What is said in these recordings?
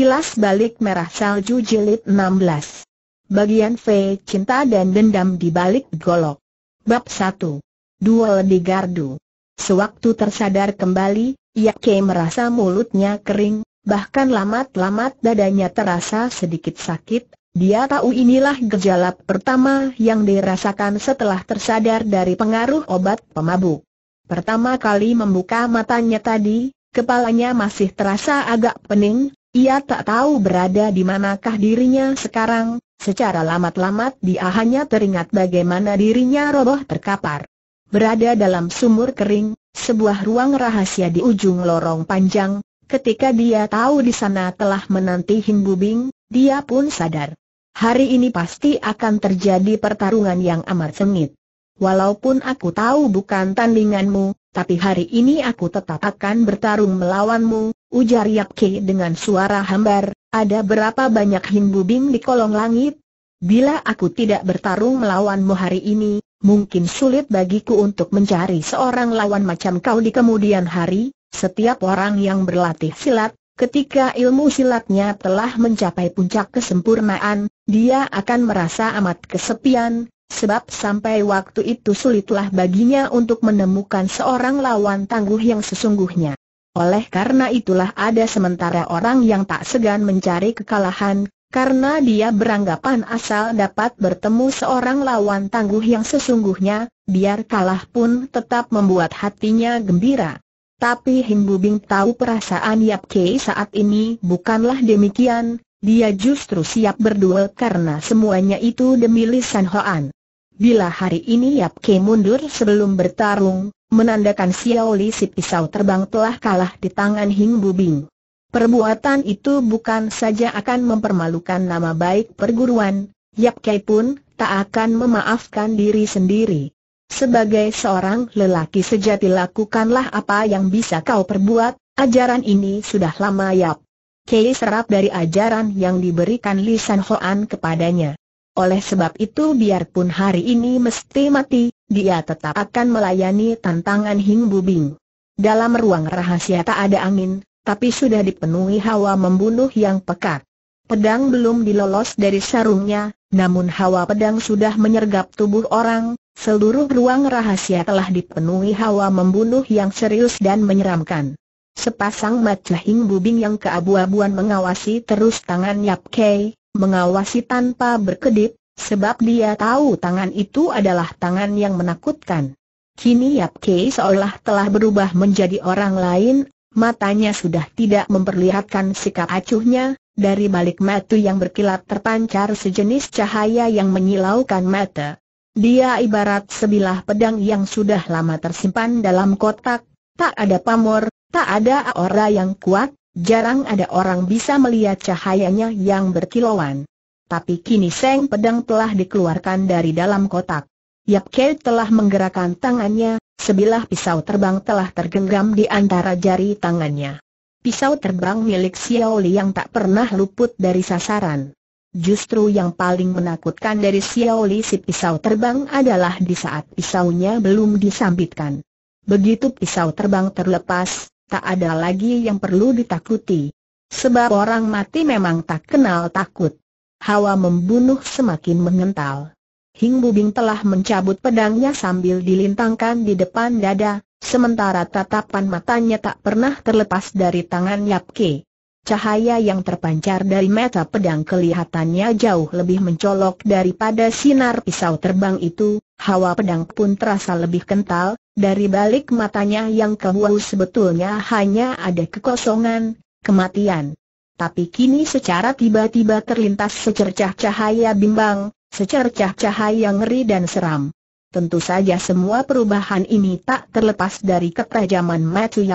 Kilas balik merah salju jilid 16. Bagian V cinta dan dendam di balik golok. Bab 1. Duel di gardu. Sewaktu tersadar kembali, Yake merasa mulutnya kering, bahkan lamat-lamat dadanya terasa sedikit sakit. Dia tahu inilah gejala pertama yang dirasakan setelah tersadar dari pengaruh obat pemabuk. Pertama kali membuka matanya tadi, kepalanya masih terasa agak pening, ia tak tahu berada di manakah dirinya sekarang, secara lamat-lamat dia hanya teringat bagaimana dirinya roboh terkapar. Berada dalam sumur kering, sebuah ruang rahasia di ujung lorong panjang, ketika dia tahu di sana telah menanti Himbubing, dia pun sadar. Hari ini pasti akan terjadi pertarungan yang amat sengit. Walaupun aku tahu bukan tandinganmu, tapi hari ini aku tetap akan bertarung melawanmu, ujar Ke dengan suara hambar, ada berapa banyak himbubing di kolong langit? Bila aku tidak bertarung melawanmu hari ini, mungkin sulit bagiku untuk mencari seorang lawan macam kau di kemudian hari, setiap orang yang berlatih silat, ketika ilmu silatnya telah mencapai puncak kesempurnaan, dia akan merasa amat kesepian, Sebab sampai waktu itu sulitlah baginya untuk menemukan seorang lawan tangguh yang sesungguhnya. Oleh karena itulah ada sementara orang yang tak segan mencari kekalahan, karena dia beranggapan asal dapat bertemu seorang lawan tangguh yang sesungguhnya, biar kalah pun tetap membuat hatinya gembira. Tapi Himbu Bing tahu perasaan Yap Kei saat ini bukanlah demikian, dia justru siap berduel karena semuanya itu demi Lisan Hoan. Bila hari ini Yap Ke mundur sebelum bertarung, menandakan Xiao Li si pisau terbang telah kalah di tangan Hing Bubing. Perbuatan itu bukan saja akan mempermalukan nama baik perguruan, Yap Ke pun tak akan memaafkan diri sendiri. Sebagai seorang lelaki sejati lakukanlah apa yang bisa kau perbuat, ajaran ini sudah lama Yap. Kei serap dari ajaran yang diberikan Li San Hoan kepadanya. Oleh sebab itu biarpun hari ini mesti mati, dia tetap akan melayani tantangan Hing Bubing. Dalam ruang rahasia tak ada angin, tapi sudah dipenuhi hawa membunuh yang pekat. Pedang belum dilolos dari sarungnya, namun hawa pedang sudah menyergap tubuh orang, seluruh ruang rahasia telah dipenuhi hawa membunuh yang serius dan menyeramkan. Sepasang mata Hing Bubing yang keabu-abuan mengawasi terus tangan Yap Kei, mengawasi tanpa berkedip, sebab dia tahu tangan itu adalah tangan yang menakutkan. Kini Yap Kei seolah telah berubah menjadi orang lain, matanya sudah tidak memperlihatkan sikap acuhnya, dari balik mata yang berkilat terpancar sejenis cahaya yang menyilaukan mata. Dia ibarat sebilah pedang yang sudah lama tersimpan dalam kotak, tak ada pamor, tak ada aura yang kuat, Jarang ada orang bisa melihat cahayanya yang berkilauan. Tapi kini Seng Pedang telah dikeluarkan dari dalam kotak. Yap Kei telah menggerakkan tangannya, sebilah pisau terbang telah tergenggam di antara jari tangannya. Pisau terbang milik Xiao Li yang tak pernah luput dari sasaran. Justru yang paling menakutkan dari Xiao Li si pisau terbang adalah di saat pisaunya belum disambitkan. Begitu pisau terbang terlepas, tak ada lagi yang perlu ditakuti. Sebab orang mati memang tak kenal takut. Hawa membunuh semakin mengental. Hing Bubing telah mencabut pedangnya sambil dilintangkan di depan dada, sementara tatapan matanya tak pernah terlepas dari tangan Yap Ke. Cahaya yang terpancar dari mata pedang kelihatannya jauh lebih mencolok daripada sinar pisau terbang itu, hawa pedang pun terasa lebih kental, dari balik matanya yang kehuau sebetulnya hanya ada kekosongan, kematian. Tapi kini secara tiba-tiba terlintas secercah cahaya bimbang, secercah cahaya ngeri dan seram. Tentu saja semua perubahan ini tak terlepas dari ketajaman Matthew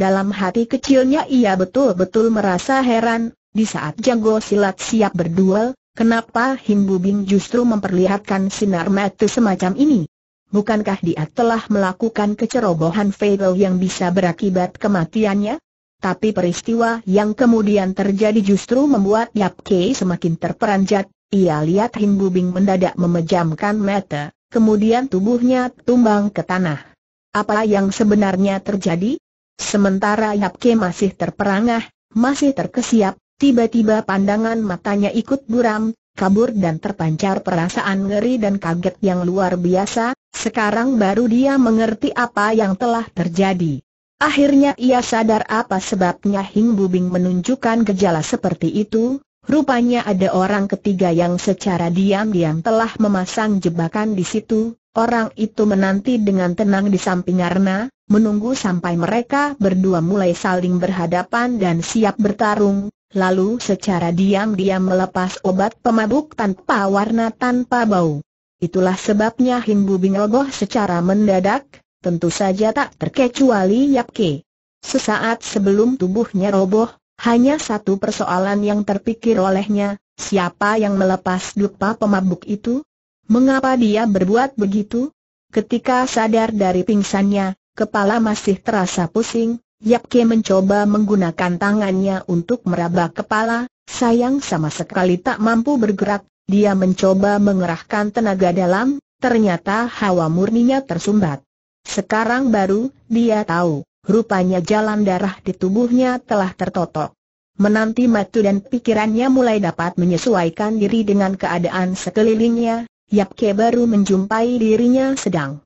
dalam hati kecilnya ia betul-betul merasa heran, di saat jago silat siap berduel, kenapa Himbu Bing justru memperlihatkan sinar mata semacam ini? Bukankah dia telah melakukan kecerobohan fatal yang bisa berakibat kematiannya? Tapi peristiwa yang kemudian terjadi justru membuat Yap Kei semakin terperanjat. Ia lihat Himbu Bing mendadak memejamkan mata, kemudian tubuhnya tumbang ke tanah. Apa yang sebenarnya terjadi? Sementara Yapke masih terperangah, masih terkesiap, tiba-tiba pandangan matanya ikut buram, kabur dan terpancar perasaan ngeri dan kaget yang luar biasa, sekarang baru dia mengerti apa yang telah terjadi. Akhirnya ia sadar apa sebabnya Hing Bubing menunjukkan gejala seperti itu, rupanya ada orang ketiga yang secara diam-diam telah memasang jebakan di situ, Orang itu menanti dengan tenang di samping Arna, menunggu sampai mereka berdua mulai saling berhadapan dan siap bertarung, lalu secara diam-diam melepas obat pemabuk tanpa warna tanpa bau. Itulah sebabnya Himbu Bingogoh secara mendadak, tentu saja tak terkecuali Yapke. Sesaat sebelum tubuhnya roboh, hanya satu persoalan yang terpikir olehnya, siapa yang melepas dupa pemabuk itu? Mengapa dia berbuat begitu? Ketika sadar dari pingsannya, kepala masih terasa pusing, Yap Ke mencoba menggunakan tangannya untuk meraba kepala, sayang sama sekali tak mampu bergerak, dia mencoba mengerahkan tenaga dalam, ternyata hawa murninya tersumbat. Sekarang baru, dia tahu, rupanya jalan darah di tubuhnya telah tertotok. Menanti matu dan pikirannya mulai dapat menyesuaikan diri dengan keadaan sekelilingnya, Yap Ke baru menjumpai dirinya sedang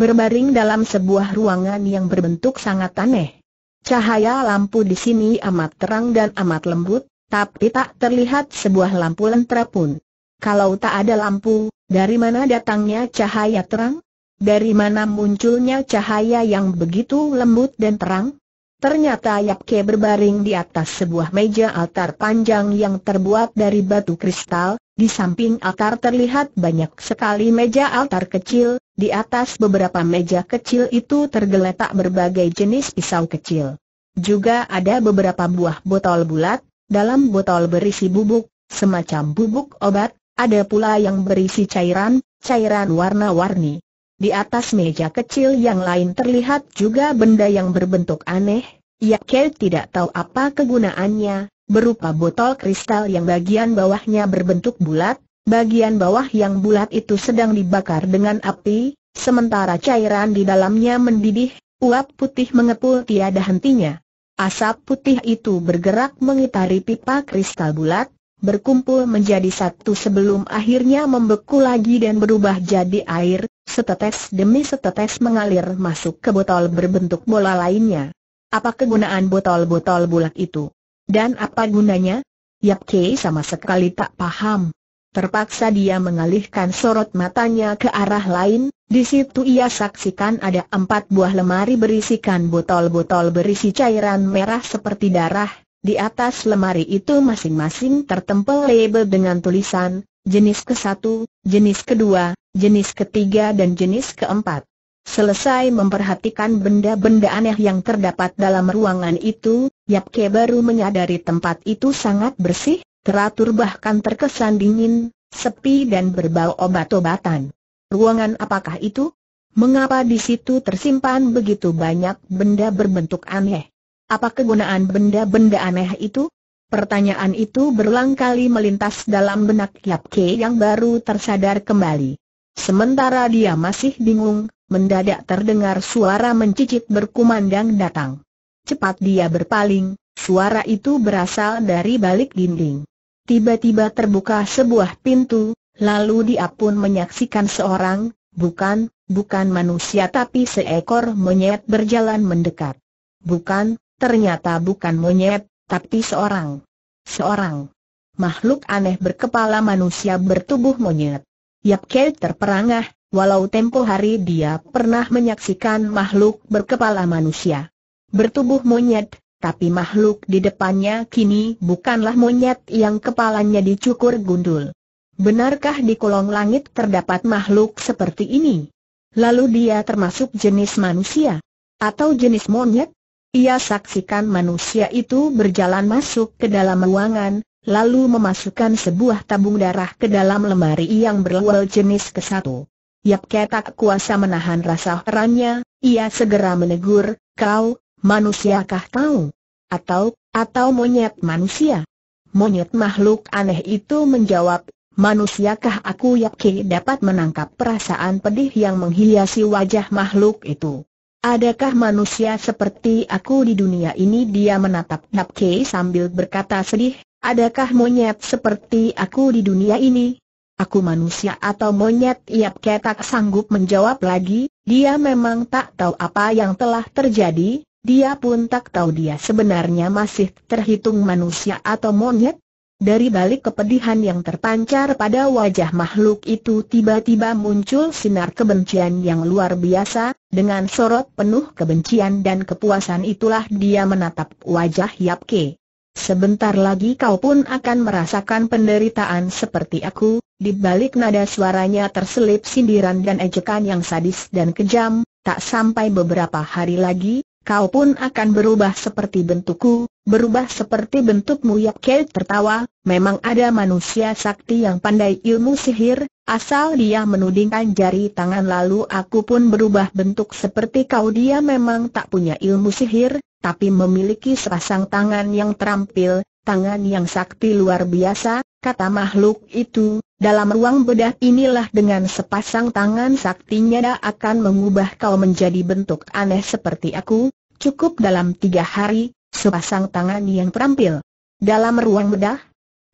berbaring dalam sebuah ruangan yang berbentuk sangat aneh. Cahaya lampu di sini amat terang dan amat lembut, tapi tak terlihat sebuah lampu lentera pun. Kalau tak ada lampu, dari mana datangnya cahaya terang? Dari mana munculnya cahaya yang begitu lembut dan terang? Ternyata Yap Ke berbaring di atas sebuah meja altar panjang yang terbuat dari batu kristal, di samping altar terlihat banyak sekali meja altar kecil, di atas beberapa meja kecil itu tergeletak berbagai jenis pisau kecil. Juga ada beberapa buah botol bulat, dalam botol berisi bubuk, semacam bubuk obat, ada pula yang berisi cairan, cairan warna-warni. Di atas meja kecil yang lain terlihat juga benda yang berbentuk aneh, ya Kel tidak tahu apa kegunaannya, berupa botol kristal yang bagian bawahnya berbentuk bulat, bagian bawah yang bulat itu sedang dibakar dengan api, sementara cairan di dalamnya mendidih, uap putih mengepul tiada hentinya. Asap putih itu bergerak mengitari pipa kristal bulat, berkumpul menjadi satu sebelum akhirnya membeku lagi dan berubah jadi air, setetes demi setetes mengalir masuk ke botol berbentuk bola lainnya. Apa kegunaan botol-botol bulat itu? Dan apa gunanya? Yap Kei sama sekali tak paham. Terpaksa dia mengalihkan sorot matanya ke arah lain, di situ ia saksikan ada empat buah lemari berisikan botol-botol berisi cairan merah seperti darah, di atas lemari itu masing-masing tertempel label dengan tulisan, jenis ke satu, jenis kedua, jenis ketiga dan jenis keempat. Selesai memperhatikan benda-benda aneh yang terdapat dalam ruangan itu, Yap Ke baru menyadari tempat itu sangat bersih, teratur bahkan terkesan dingin, sepi dan berbau obat-obatan. Ruangan apakah itu? Mengapa di situ tersimpan begitu banyak benda berbentuk aneh? Apa kegunaan benda-benda aneh itu? Pertanyaan itu berulang kali melintas dalam benak Yap Ke yang baru tersadar kembali. Sementara dia masih bingung, mendadak terdengar suara mencicit berkumandang datang. Cepat dia berpaling, suara itu berasal dari balik dinding. Tiba-tiba terbuka sebuah pintu, lalu dia pun menyaksikan seorang, bukan, bukan manusia tapi seekor monyet berjalan mendekat. Bukan, ternyata bukan monyet, tapi seorang. Seorang makhluk aneh berkepala manusia bertubuh monyet. Yap Kei terperangah, Walau tempo hari dia pernah menyaksikan makhluk berkepala manusia Bertubuh monyet, tapi makhluk di depannya kini bukanlah monyet yang kepalanya dicukur gundul Benarkah di kolong langit terdapat makhluk seperti ini? Lalu dia termasuk jenis manusia? Atau jenis monyet? Ia saksikan manusia itu berjalan masuk ke dalam ruangan, lalu memasukkan sebuah tabung darah ke dalam lemari yang berlual jenis ke satu. Yap Ketak kuasa menahan rasa herannya, ia segera menegur, kau, manusiakah kau? Atau, atau monyet manusia? Monyet makhluk aneh itu menjawab, manusiakah aku yakin dapat menangkap perasaan pedih yang menghiasi wajah makhluk itu? Adakah manusia seperti aku di dunia ini dia menatap Yap Ke sambil berkata sedih, adakah monyet seperti aku di dunia ini? Aku manusia atau monyet? Iap ketak sanggup menjawab lagi, dia memang tak tahu apa yang telah terjadi, dia pun tak tahu dia sebenarnya masih terhitung manusia atau monyet. Dari balik kepedihan yang terpancar pada wajah makhluk itu tiba-tiba muncul sinar kebencian yang luar biasa, dengan sorot penuh kebencian dan kepuasan itulah dia menatap wajah Yapke. Sebentar lagi kau pun akan merasakan penderitaan seperti aku, di balik nada suaranya terselip sindiran dan ejekan yang sadis dan kejam, tak sampai beberapa hari lagi, kau pun akan berubah seperti bentukku, berubah seperti bentukmu Yap Kate tertawa, memang ada manusia sakti yang pandai ilmu sihir, asal dia menudingkan jari tangan lalu aku pun berubah bentuk seperti kau dia memang tak punya ilmu sihir, tapi memiliki sepasang tangan yang terampil, tangan yang sakti luar biasa, kata makhluk itu, dalam ruang bedah inilah dengan sepasang tangan saktinya dia akan mengubah kau menjadi bentuk aneh seperti aku, cukup dalam tiga hari, sepasang tangan yang terampil. Dalam ruang bedah?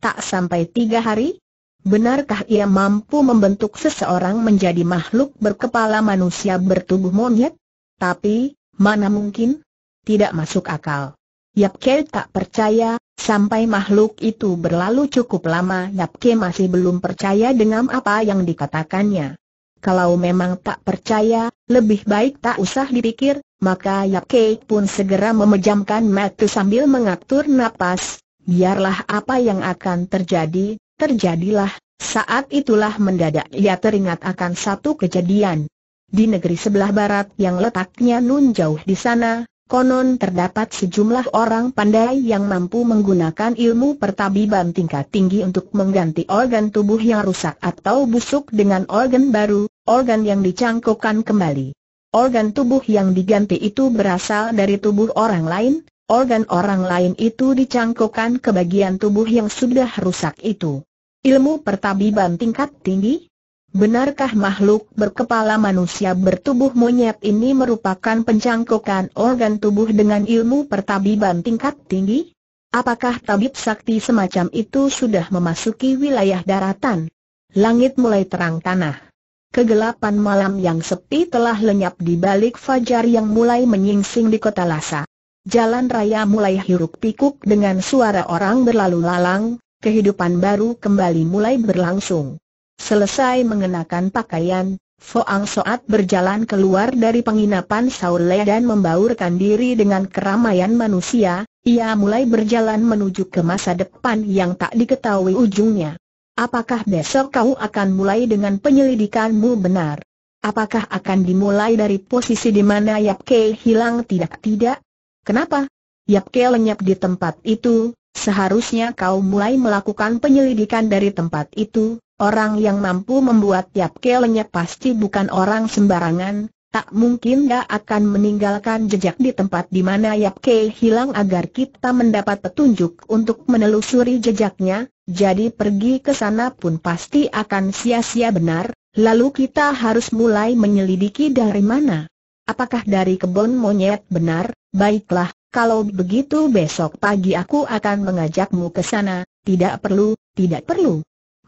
Tak sampai tiga hari? Benarkah ia mampu membentuk seseorang menjadi makhluk berkepala manusia bertubuh monyet? Tapi, mana mungkin? tidak masuk akal. Yap Ke tak percaya, sampai makhluk itu berlalu cukup lama Yap Ke masih belum percaya dengan apa yang dikatakannya. Kalau memang tak percaya, lebih baik tak usah dipikir, maka Yap Ke pun segera memejamkan mata sambil mengatur napas, biarlah apa yang akan terjadi, terjadilah, saat itulah mendadak ia teringat akan satu kejadian. Di negeri sebelah barat yang letaknya nun jauh di sana, Konon terdapat sejumlah orang pandai yang mampu menggunakan ilmu pertabiban tingkat tinggi untuk mengganti organ tubuh yang rusak atau busuk dengan organ baru, organ yang dicangkukkan kembali. Organ tubuh yang diganti itu berasal dari tubuh orang lain, organ orang lain itu dicangkukkan ke bagian tubuh yang sudah rusak itu. Ilmu pertabiban tingkat tinggi Benarkah makhluk berkepala manusia bertubuh monyet ini merupakan pencangkokan organ tubuh dengan ilmu pertabiban tingkat tinggi? Apakah tabib sakti semacam itu sudah memasuki wilayah daratan? Langit mulai terang tanah. Kegelapan malam yang sepi telah lenyap di balik fajar yang mulai menyingsing di kota Lhasa. Jalan raya mulai hiruk pikuk dengan suara orang berlalu lalang, kehidupan baru kembali mulai berlangsung. Selesai mengenakan pakaian, Foang Soat berjalan keluar dari penginapan Saule dan membaurkan diri dengan keramaian manusia, ia mulai berjalan menuju ke masa depan yang tak diketahui ujungnya. Apakah besok kau akan mulai dengan penyelidikanmu benar? Apakah akan dimulai dari posisi di mana Yap Ke hilang tidak-tidak? Kenapa? Yap Ke lenyap di tempat itu, seharusnya kau mulai melakukan penyelidikan dari tempat itu, Orang yang mampu membuat tiap kelenya pasti bukan orang sembarangan, tak mungkin dia akan meninggalkan jejak di tempat di mana Yap Ke hilang agar kita mendapat petunjuk untuk menelusuri jejaknya, jadi pergi ke sana pun pasti akan sia-sia benar, lalu kita harus mulai menyelidiki dari mana. Apakah dari kebun monyet benar? Baiklah, kalau begitu besok pagi aku akan mengajakmu ke sana, tidak perlu, tidak perlu.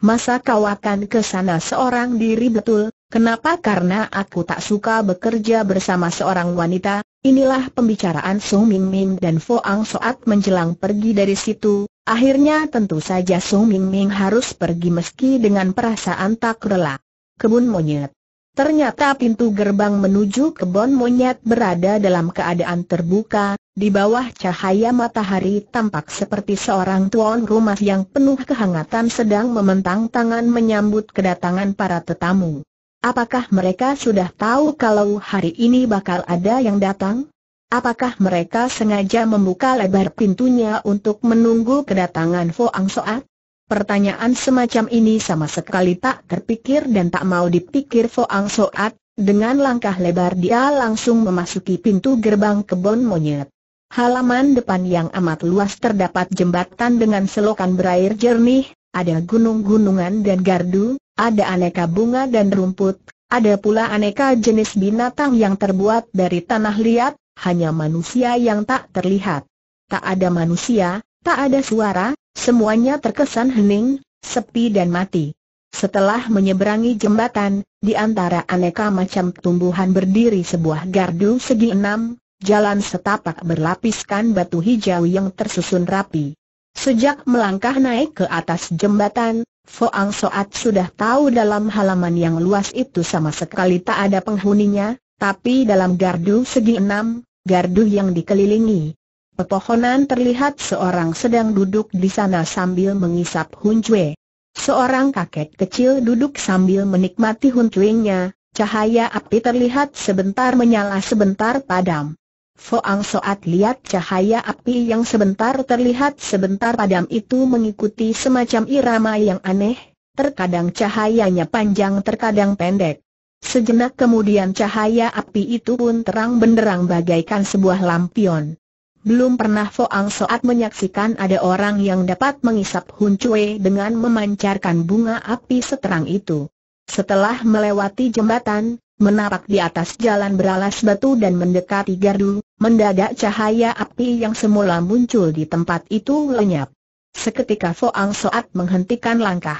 Masa kau akan ke sana seorang diri betul? Kenapa? Karena aku tak suka bekerja bersama seorang wanita. Inilah pembicaraan Song Ming Ming dan Fo Ang saat menjelang pergi dari situ. Akhirnya tentu saja Song Ming Ming harus pergi meski dengan perasaan tak rela. Kebun monyet. Ternyata pintu gerbang menuju kebun monyet berada dalam keadaan terbuka, di bawah cahaya matahari tampak seperti seorang tuan rumah yang penuh kehangatan sedang mementang tangan menyambut kedatangan para tetamu. Apakah mereka sudah tahu kalau hari ini bakal ada yang datang? Apakah mereka sengaja membuka lebar pintunya untuk menunggu kedatangan Foang Soat? Pertanyaan semacam ini sama sekali tak terpikir dan tak mau dipikir Foang Soat, dengan langkah lebar dia langsung memasuki pintu gerbang kebun monyet. Halaman depan yang amat luas terdapat jembatan dengan selokan berair jernih, ada gunung-gunungan dan gardu, ada aneka bunga dan rumput, ada pula aneka jenis binatang yang terbuat dari tanah liat, hanya manusia yang tak terlihat. Tak ada manusia, tak ada suara, semuanya terkesan hening, sepi dan mati. Setelah menyeberangi jembatan, di antara aneka macam tumbuhan berdiri sebuah gardu segi enam, jalan setapak berlapiskan batu hijau yang tersusun rapi. Sejak melangkah naik ke atas jembatan, Foang Soat sudah tahu dalam halaman yang luas itu sama sekali tak ada penghuninya, tapi dalam gardu segi enam, gardu yang dikelilingi pepohonan terlihat seorang sedang duduk di sana sambil mengisap huncue. Seorang kakek kecil duduk sambil menikmati nya. cahaya api terlihat sebentar menyala sebentar padam. Foang Soat lihat cahaya api yang sebentar terlihat sebentar padam itu mengikuti semacam irama yang aneh, terkadang cahayanya panjang terkadang pendek. Sejenak kemudian cahaya api itu pun terang benderang bagaikan sebuah lampion. Belum pernah Foang Soat menyaksikan ada orang yang dapat mengisap Hun Cue dengan memancarkan bunga api seterang itu. Setelah melewati jembatan, menapak di atas jalan beralas batu dan mendekati gardu, mendadak cahaya api yang semula muncul di tempat itu lenyap. Seketika Foang Soat menghentikan langkah.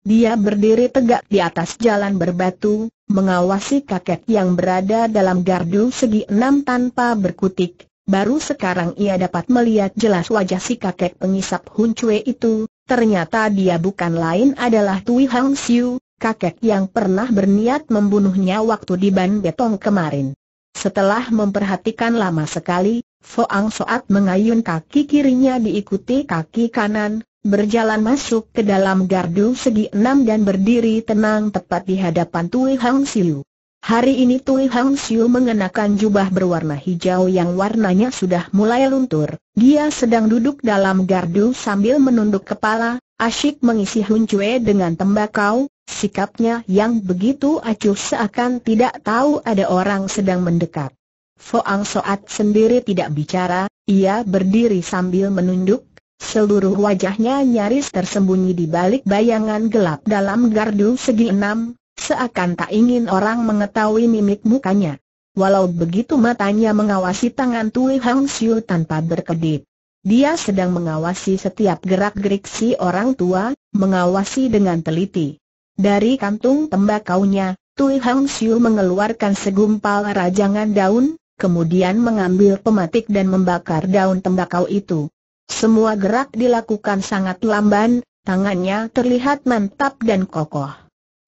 Dia berdiri tegak di atas jalan berbatu, mengawasi kakek yang berada dalam gardu segi enam tanpa berkutik. Baru sekarang ia dapat melihat jelas wajah si kakek pengisap Hun Cue itu, ternyata dia bukan lain adalah Tui Hang Siu, kakek yang pernah berniat membunuhnya waktu di Ban Betong kemarin. Setelah memperhatikan lama sekali, Foang Soat mengayun kaki kirinya diikuti kaki kanan, berjalan masuk ke dalam gardu segi enam dan berdiri tenang tepat di hadapan Tui Hang Siu. Hari ini Tui Hang Siu mengenakan jubah berwarna hijau yang warnanya sudah mulai luntur. Dia sedang duduk dalam gardu sambil menunduk kepala, asyik mengisi huncue dengan tembakau, Sikapnya yang begitu acuh seakan tidak tahu ada orang sedang mendekat. Foang Soat sendiri tidak bicara, ia berdiri sambil menunduk, seluruh wajahnya nyaris tersembunyi di balik bayangan gelap dalam gardu segi enam, seakan tak ingin orang mengetahui mimik mukanya. Walau begitu matanya mengawasi tangan Tui Hang Siu tanpa berkedip. Dia sedang mengawasi setiap gerak-gerik si orang tua, mengawasi dengan teliti. Dari kantung tembakaunya, Tui Hang Siu mengeluarkan segumpal rajangan daun, kemudian mengambil pematik dan membakar daun tembakau itu. Semua gerak dilakukan sangat lamban, tangannya terlihat mantap dan kokoh.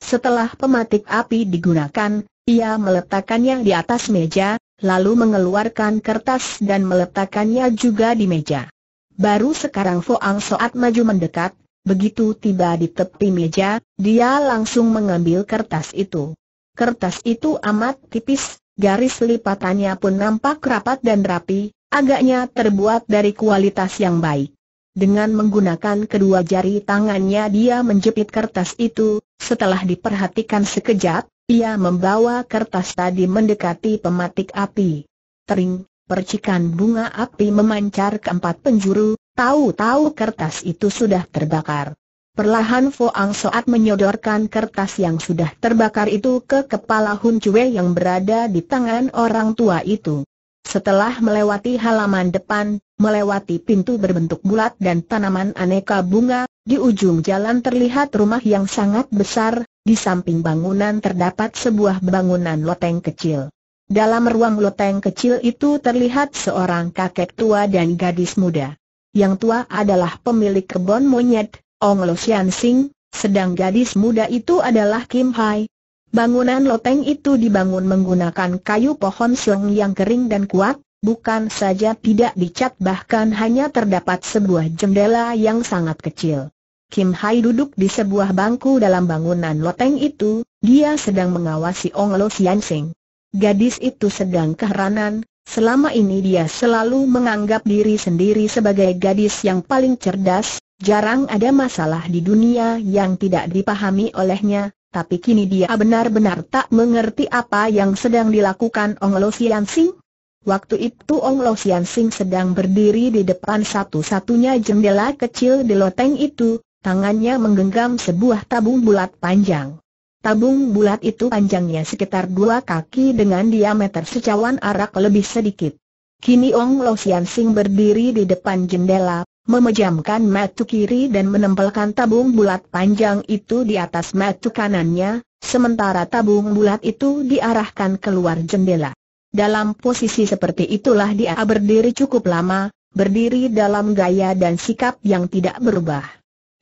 Setelah pematik api digunakan, ia meletakkannya di atas meja, lalu mengeluarkan kertas dan meletakkannya juga di meja. Baru sekarang Foang Soat maju mendekat, Begitu tiba di tepi meja, dia langsung mengambil kertas itu. Kertas itu amat tipis, garis lipatannya pun nampak rapat dan rapi, agaknya terbuat dari kualitas yang baik. Dengan menggunakan kedua jari tangannya dia menjepit kertas itu, setelah diperhatikan sekejap, ia membawa kertas tadi mendekati pematik api. Tering, percikan bunga api memancar ke empat penjuru, Tahu-tahu kertas itu sudah terbakar. Perlahan Foang Soat menyodorkan kertas yang sudah terbakar itu ke kepala Hun Cue yang berada di tangan orang tua itu. Setelah melewati halaman depan, melewati pintu berbentuk bulat dan tanaman aneka bunga, di ujung jalan terlihat rumah yang sangat besar, di samping bangunan terdapat sebuah bangunan loteng kecil. Dalam ruang loteng kecil itu terlihat seorang kakek tua dan gadis muda yang tua adalah pemilik kebun monyet, Ong Lo Sian Sing, sedang gadis muda itu adalah Kim Hai. Bangunan loteng itu dibangun menggunakan kayu pohon sung yang kering dan kuat, bukan saja tidak dicat bahkan hanya terdapat sebuah jendela yang sangat kecil. Kim Hai duduk di sebuah bangku dalam bangunan loteng itu, dia sedang mengawasi Ong Lo Sian Sing. Gadis itu sedang keheranan, Selama ini dia selalu menganggap diri sendiri sebagai gadis yang paling cerdas, jarang ada masalah di dunia yang tidak dipahami olehnya, tapi kini dia benar-benar tak mengerti apa yang sedang dilakukan Ong Lo Sian Sing. Waktu itu Ong Lo Sian Sing sedang berdiri di depan satu-satunya jendela kecil di loteng itu, tangannya menggenggam sebuah tabung bulat panjang. Tabung bulat itu panjangnya sekitar dua kaki dengan diameter secawan arak lebih sedikit. Kini Ong Lo Sian Sing berdiri di depan jendela, memejamkan matu kiri dan menempelkan tabung bulat panjang itu di atas matu kanannya, sementara tabung bulat itu diarahkan keluar jendela. Dalam posisi seperti itulah dia berdiri cukup lama, berdiri dalam gaya dan sikap yang tidak berubah.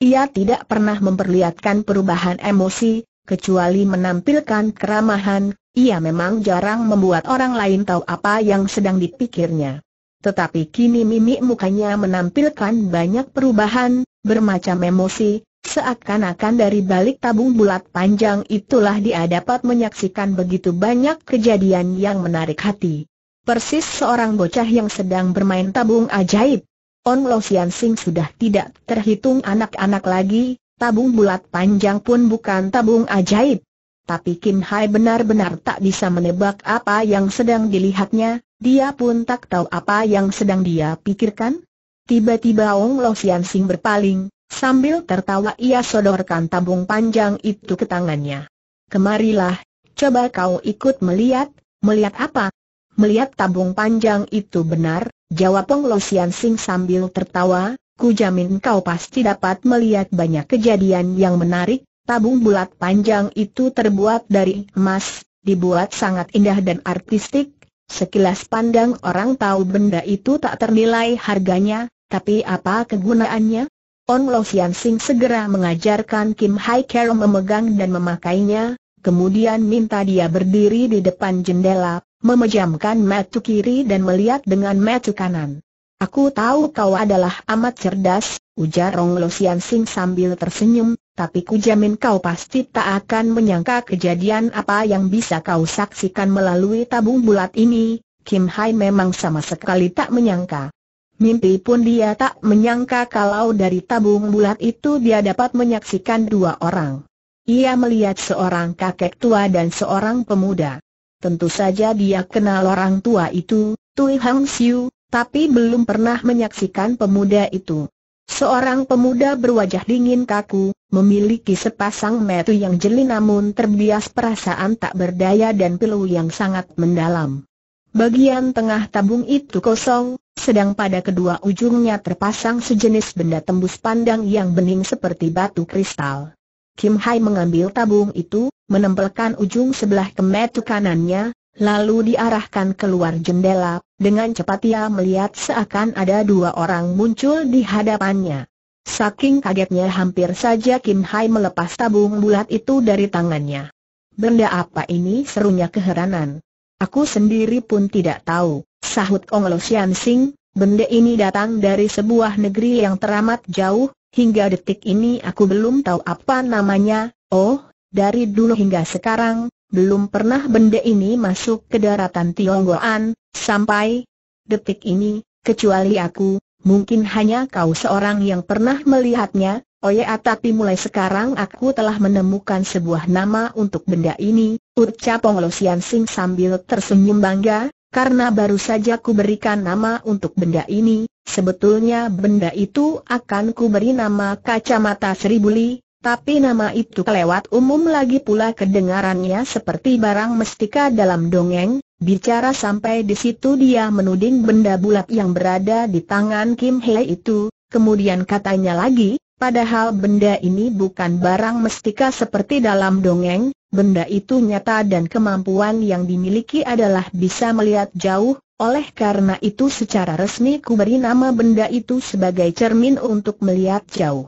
Ia tidak pernah memperlihatkan perubahan emosi, kecuali menampilkan keramahan, ia memang jarang membuat orang lain tahu apa yang sedang dipikirnya. Tetapi kini mimik mukanya menampilkan banyak perubahan, bermacam emosi, seakan-akan dari balik tabung bulat panjang itulah dia dapat menyaksikan begitu banyak kejadian yang menarik hati. Persis seorang bocah yang sedang bermain tabung ajaib. On Lo Sian Sing sudah tidak terhitung anak-anak lagi, tabung bulat panjang pun bukan tabung ajaib. Tapi Kim Hai benar-benar tak bisa menebak apa yang sedang dilihatnya, dia pun tak tahu apa yang sedang dia pikirkan. Tiba-tiba Ong Lo Sian Sing berpaling, sambil tertawa ia sodorkan tabung panjang itu ke tangannya. Kemarilah, coba kau ikut melihat, melihat apa? Melihat tabung panjang itu benar, jawab Ong Lo Sian Sing sambil tertawa, ku jamin kau pasti dapat melihat banyak kejadian yang menarik, tabung bulat panjang itu terbuat dari emas, dibuat sangat indah dan artistik, sekilas pandang orang tahu benda itu tak ternilai harganya, tapi apa kegunaannya? On Lo Sian Sing segera mengajarkan Kim Hai Kero memegang dan memakainya, kemudian minta dia berdiri di depan jendela, memejamkan mata kiri dan melihat dengan mata kanan. Aku tahu kau adalah amat cerdas, ujar Rong Lo Sian Sing sambil tersenyum, tapi kujamin kau pasti tak akan menyangka kejadian apa yang bisa kau saksikan melalui tabung bulat ini. Kim Hai memang sama sekali tak menyangka. Mimpi pun dia tak menyangka kalau dari tabung bulat itu dia dapat menyaksikan dua orang. Ia melihat seorang kakek tua dan seorang pemuda. Tentu saja dia kenal orang tua itu, Tui Hang Siu, tapi belum pernah menyaksikan pemuda itu. Seorang pemuda berwajah dingin kaku, memiliki sepasang mata yang jeli namun terbias perasaan tak berdaya dan pilu yang sangat mendalam. Bagian tengah tabung itu kosong, sedang pada kedua ujungnya terpasang sejenis benda tembus pandang yang bening seperti batu kristal. Kim Hai mengambil tabung itu, menempelkan ujung sebelah ke kanannya, lalu diarahkan keluar jendela, dengan cepat ia melihat seakan ada dua orang muncul di hadapannya. Saking kagetnya hampir saja Kim Hai melepas tabung bulat itu dari tangannya. Benda apa ini serunya keheranan. Aku sendiri pun tidak tahu, sahut Ong Lo Sian Sing, benda ini datang dari sebuah negeri yang teramat jauh, hingga detik ini aku belum tahu apa namanya, oh, dari dulu hingga sekarang, belum pernah benda ini masuk ke daratan Tionggoan, sampai detik ini, kecuali aku, mungkin hanya kau seorang yang pernah melihatnya, Oye tapi mulai sekarang aku telah menemukan sebuah nama untuk benda ini, ucap Pong Sing sambil tersenyum bangga, karena baru saja ku berikan nama untuk benda ini, sebetulnya benda itu akan ku beri nama kacamata seribu li, tapi nama itu kelewat umum lagi pula kedengarannya seperti barang mestika dalam dongeng, bicara sampai di situ dia menuding benda bulat yang berada di tangan Kim Hei itu, kemudian katanya lagi, padahal benda ini bukan barang mestika seperti dalam dongeng, benda itu nyata dan kemampuan yang dimiliki adalah bisa melihat jauh, oleh karena itu secara resmi ku beri nama benda itu sebagai cermin untuk melihat jauh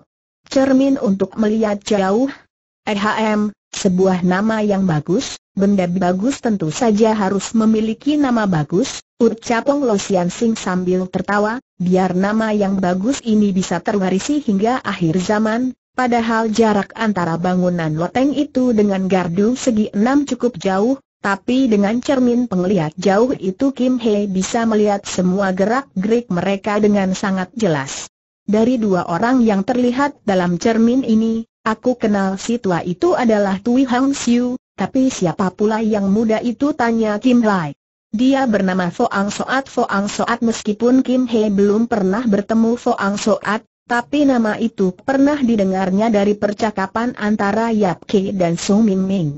cermin untuk melihat jauh. EHM, sebuah nama yang bagus, benda bagus tentu saja harus memiliki nama bagus, ucap Wong Lo Sian Sing sambil tertawa, biar nama yang bagus ini bisa terwarisi hingga akhir zaman, padahal jarak antara bangunan loteng itu dengan gardu segi enam cukup jauh, tapi dengan cermin penglihat jauh itu Kim Hei bisa melihat semua gerak-gerik mereka dengan sangat jelas. Dari dua orang yang terlihat dalam cermin ini, aku kenal si tua itu adalah Tui Hang Siu, tapi siapa pula yang muda itu tanya Kim Lai. Dia bernama Foang Soat Foang Soat meskipun Kim He belum pernah bertemu Foang Soat, tapi nama itu pernah didengarnya dari percakapan antara Yap Ke dan Su Ming Ming.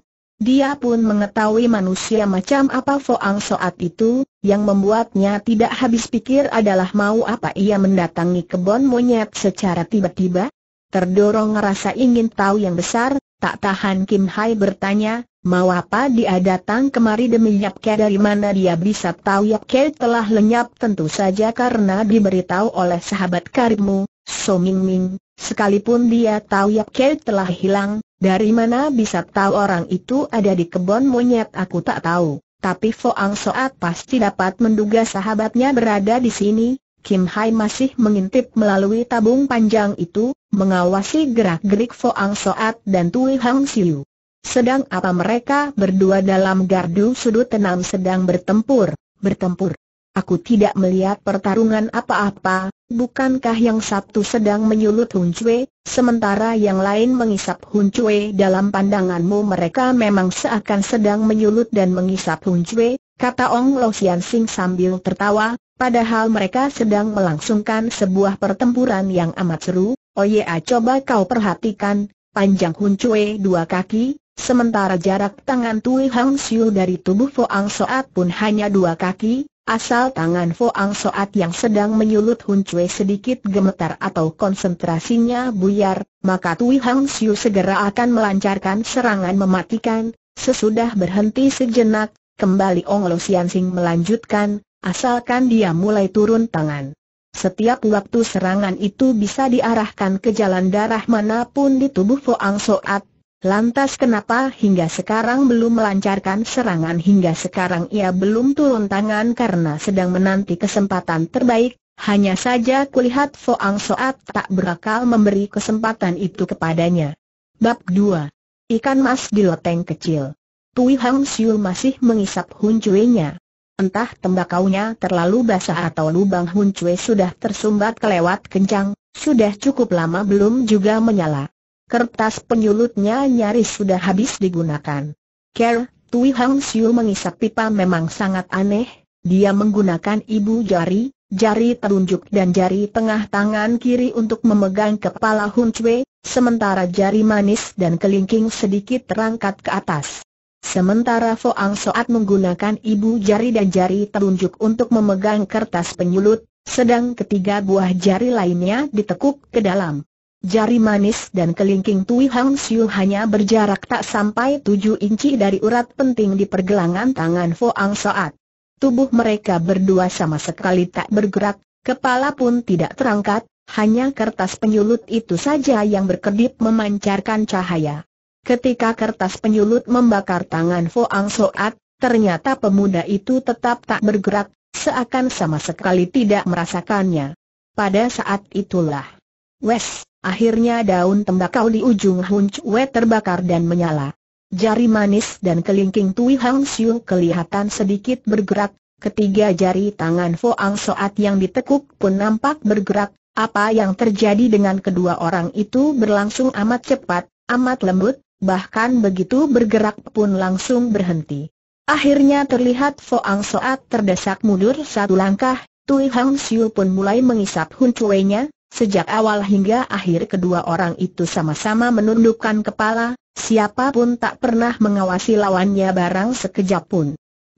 Dia pun mengetahui manusia macam apa Foang Soat itu, yang membuatnya tidak habis pikir adalah mau apa ia mendatangi kebun monyet secara tiba-tiba? Terdorong rasa ingin tahu yang besar, tak tahan Kim Hai bertanya, mau apa dia datang kemari demi Yap Ke dari mana dia bisa tahu Yap Ke telah lenyap tentu saja karena diberitahu oleh sahabat karibmu, So Ming Ming, sekalipun dia tahu Yap Ke telah hilang, dari mana bisa tahu orang itu ada di kebun monyet aku tak tahu tapi Foang Soat pasti dapat menduga sahabatnya berada di sini. Kim Hai masih mengintip melalui tabung panjang itu, mengawasi gerak-gerik Foang Soat dan Tui Hang Siu. Sedang apa mereka berdua dalam gardu sudut tenang sedang bertempur, bertempur. Aku tidak melihat pertarungan apa-apa, bukankah yang Sabtu sedang menyulut Hun Cui, Sementara yang lain mengisap Hun Cui dalam pandanganmu mereka memang seakan sedang menyulut dan mengisap Hun Cui, kata Ong Lo Sian Sing sambil tertawa, padahal mereka sedang melangsungkan sebuah pertempuran yang amat seru, Oye oh ya coba kau perhatikan, panjang Hun Cui dua kaki, sementara jarak tangan Tui Hang Siu dari tubuh Foang Soat pun hanya dua kaki, Asal tangan Ang Soat yang sedang menyulut Hun Cui sedikit gemetar atau konsentrasinya buyar, maka Tui Hang Siu segera akan melancarkan serangan mematikan, sesudah berhenti sejenak, kembali Ong Lo Sian Sing melanjutkan, asalkan dia mulai turun tangan. Setiap waktu serangan itu bisa diarahkan ke jalan darah manapun di tubuh Ang Soat, Lantas kenapa hingga sekarang belum melancarkan serangan hingga sekarang ia belum turun tangan karena sedang menanti kesempatan terbaik, hanya saja kulihat Foang Soat tak berakal memberi kesempatan itu kepadanya. Bab 2. Ikan mas di loteng kecil. Tui Hang Siu masih mengisap huncuenya. Entah tembakaunya terlalu basah atau lubang huncue sudah tersumbat kelewat kencang, sudah cukup lama belum juga menyala. Kertas penyulutnya nyaris sudah habis digunakan. Ker, Tui Hang Siu mengisap pipa memang sangat aneh, dia menggunakan ibu jari, jari telunjuk dan jari tengah tangan kiri untuk memegang kepala Hun Cui, sementara jari manis dan kelingking sedikit terangkat ke atas. Sementara Foang Soat menggunakan ibu jari dan jari telunjuk untuk memegang kertas penyulut, sedang ketiga buah jari lainnya ditekuk ke dalam. Jari manis dan kelingking Tui Hang Siu hanya berjarak tak sampai tujuh inci dari urat penting di pergelangan tangan Foang Soat. Tubuh mereka berdua sama sekali tak bergerak, kepala pun tidak terangkat, hanya kertas penyulut itu saja yang berkedip memancarkan cahaya. Ketika kertas penyulut membakar tangan Foang Soat, ternyata pemuda itu tetap tak bergerak, seakan sama sekali tidak merasakannya. Pada saat itulah, Wes Akhirnya daun tembakau di ujung Hun Chue terbakar dan menyala. Jari manis dan kelingking Tui Hang Siu kelihatan sedikit bergerak, ketiga jari tangan Foang Soat yang ditekuk pun nampak bergerak, apa yang terjadi dengan kedua orang itu berlangsung amat cepat, amat lembut, bahkan begitu bergerak pun langsung berhenti. Akhirnya terlihat Foang Soat terdesak mundur satu langkah, Tui Hang Siu pun mulai mengisap Chue-nya, Sejak awal hingga akhir kedua orang itu sama-sama menundukkan kepala, siapapun tak pernah mengawasi lawannya barang sekejap pun.